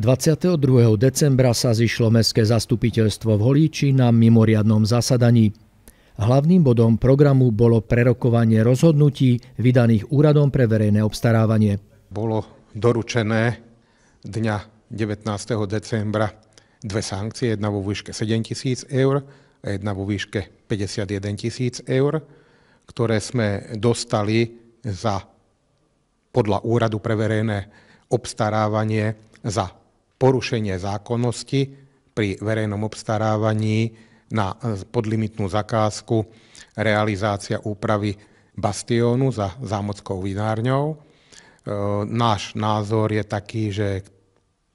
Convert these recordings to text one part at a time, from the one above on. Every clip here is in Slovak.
22. decembra sa zišlo Mestské zastupiteľstvo v Holíči na mimoriadnom zasadaní. Hlavným bodom programu bolo prerokovanie rozhodnutí vydaných Úradom pre verejné obstarávanie. Bolo doručené dňa 19. decembra dve sankcie, jedna vo výške 7 tisíc eur a jedna vo výške 51 tisíc eur, ktoré sme dostali za podľa Úradu pre verejné obstarávanie za porušenie zákonnosti pri verejnom obstarávaní na eh, podlimitnú zakázku realizácia úpravy bastiónu za zámockou vinárňou. Eh, náš názor je taký, že k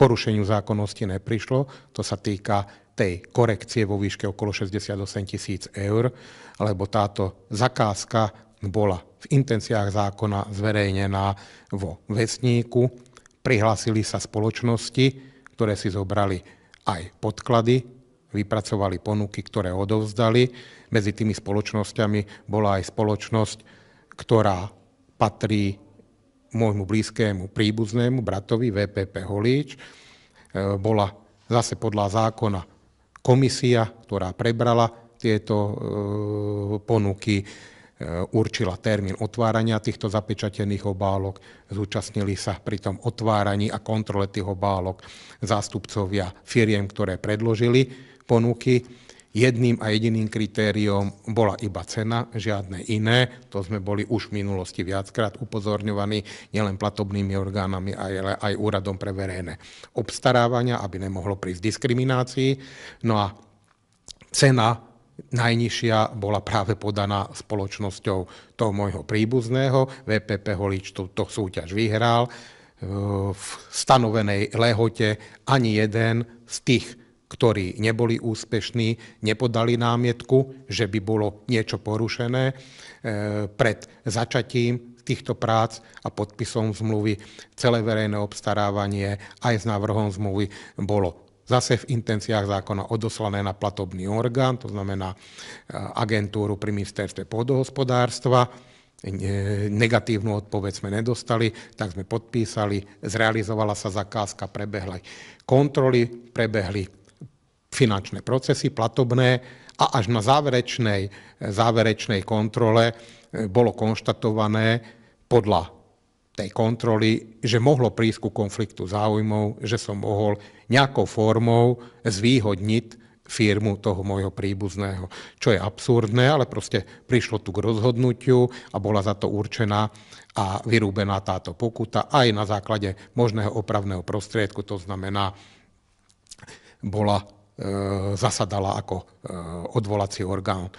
porušeniu zákonnosti neprišlo. To sa týka tej korekcie vo výške okolo 68 tisíc eur, lebo táto zakázka bola v intenciách zákona zverejnená vo vesníku. Prihlásili sa spoločnosti, ktoré si zobrali aj podklady, vypracovali ponuky, ktoré odovzdali. Medzi tými spoločnosťami bola aj spoločnosť, ktorá patrí môjmu blízkému príbuznému bratovi VPP Holíč. E, bola zase podľa zákona komisia, ktorá prebrala tieto e, ponuky E, určila termín otvárania týchto zapečatených obálok, zúčastnili sa pri tom otváraní a kontrole tých obálok zástupcovia firiem, ktoré predložili ponuky. Jedným a jediným kritériom bola iba cena, žiadne iné. To sme boli už v minulosti viackrát upozorňovaní nielen platobnými orgánami, ale aj úradom pre verejné obstarávania, aby nemohlo prísť diskriminácii. No a cena Najnižšia bola práve podaná spoločnosťou toho môjho príbuzného. VPP Holič tú, súťaž vyhral. E, v stanovenej lehote ani jeden z tých ktorí neboli úspešní, nepodali námietku, že by bolo niečo porušené. E, pred začatím týchto prác a podpisom zmluvy celé verejné obstarávanie aj s návrhom zmluvy bolo zase v intenciách zákona odoslané na platobný orgán, to znamená e, agentúru pri ministerstve pôdohospodárstva. Negatívnu odpoveď sme nedostali, tak sme podpísali, zrealizovala sa zakázka, prebehli kontroly, prebehli finančné procesy platobné a až na záverečnej, záverečnej kontrole e, bolo konštatované podľa tej kontroly, že mohlo prísť ku konfliktu záujmov, že som mohol nejakou formou zvýhodniť firmu toho môjho príbuzného. Čo je absurdné, ale proste prišlo tu k rozhodnutiu a bola za to určená a vyrúbená táto pokuta aj na základe možného opravného prostriedku, to znamená, bola E, zasadala ako e, odvolací orgán e,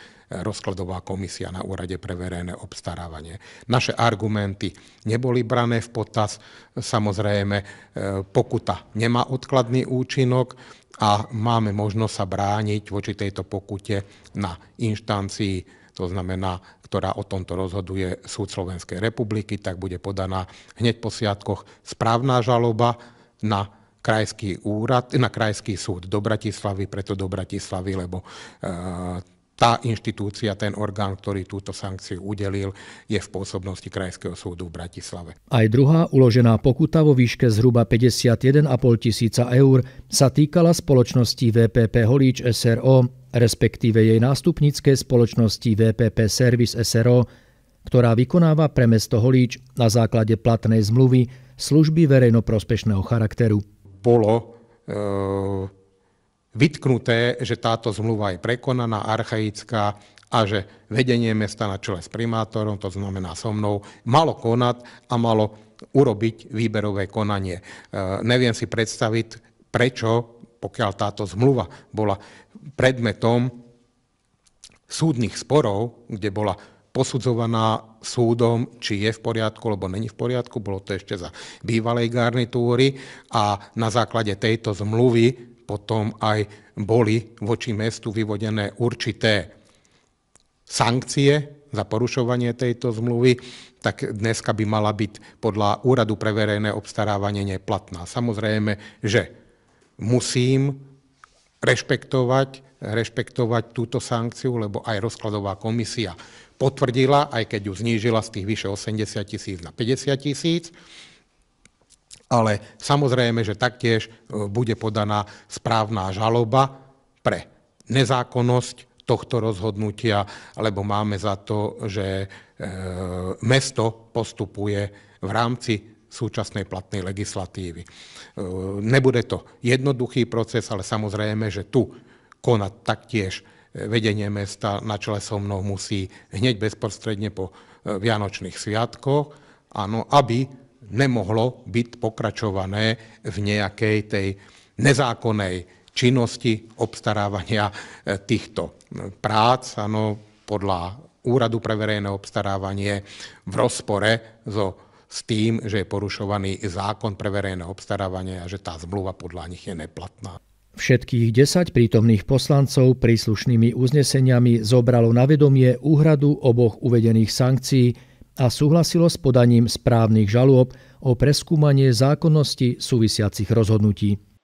rozkladová komisia na úrade pre verejné obstarávanie. Naše argumenty neboli brané v potaz, samozrejme pokuta nemá odkladný účinok a máme možnosť sa brániť voči tejto pokute na inštancii, to znamená, ktorá o tomto rozhoduje súd Slovenskej republiky, tak bude podaná hneď po siatkoch správna žaloba na krajský úrad, na krajský súd do Bratislavy, preto do Bratislavy, lebo e, tá inštitúcia, ten orgán, ktorý túto sankciu udelil, je v pôsobnosti Krajského súdu v Bratislave. Aj druhá uložená pokuta vo výške zhruba 51,5 tisíca eur sa týkala spoločnosti VPP Holíč SRO, respektíve jej nástupníckej spoločnosti VPP Service SRO, ktorá vykonáva pre mesto Holíč na základe platnej zmluvy služby verejnoprospešného charakteru bolo e, vytknuté, že táto zmluva je prekonaná, archaická a že vedenie mesta na čele s primátorom, to znamená so mnou, malo konať a malo urobiť výberové konanie. E, neviem si predstaviť, prečo, pokiaľ táto zmluva bola predmetom súdnych sporov, kde bola posudzovaná súdom, či je v poriadku, alebo není v poriadku. Bolo to ešte za bývalej garnitúry a na základe tejto zmluvy potom aj boli voči mestu vyvodené určité sankcie za porušovanie tejto zmluvy, tak dneska by mala byť podľa Úradu pre verejné obstarávanie neplatná. Samozrejme, že musím rešpektovať, rešpektovať túto sankciu, lebo aj rozkladová komisia potvrdila, aj keď ju znížila z tých vyše 80 tisíc na 50 tisíc. Ale samozrejme, že taktiež e, bude podaná správna žaloba pre nezákonnosť tohto rozhodnutia, lebo máme za to, že e, mesto postupuje v rámci súčasnej platnej legislatívy. E, nebude to jednoduchý proces, ale samozrejme, že tu konať taktiež vedenie mesta na čele so mnou musí hneď bezprostredne po e, Vianočných sviatkoch, áno, aby nemohlo byť pokračované v nejakej tej nezákonnej činnosti obstarávania e, týchto e, prác, áno, podľa Úradu pre verejné obstarávanie v rozpore so s tým, že je porušovaný zákon pre verejné obstarávanie a že tá zmluva podľa nich je neplatná. Všetkých 10 prítomných poslancov príslušnými uzneseniami zobralo na vedomie úhradu oboch uvedených sankcií a súhlasilo s podaním správnych žalôb o preskúmanie zákonnosti súvisiacich rozhodnutí.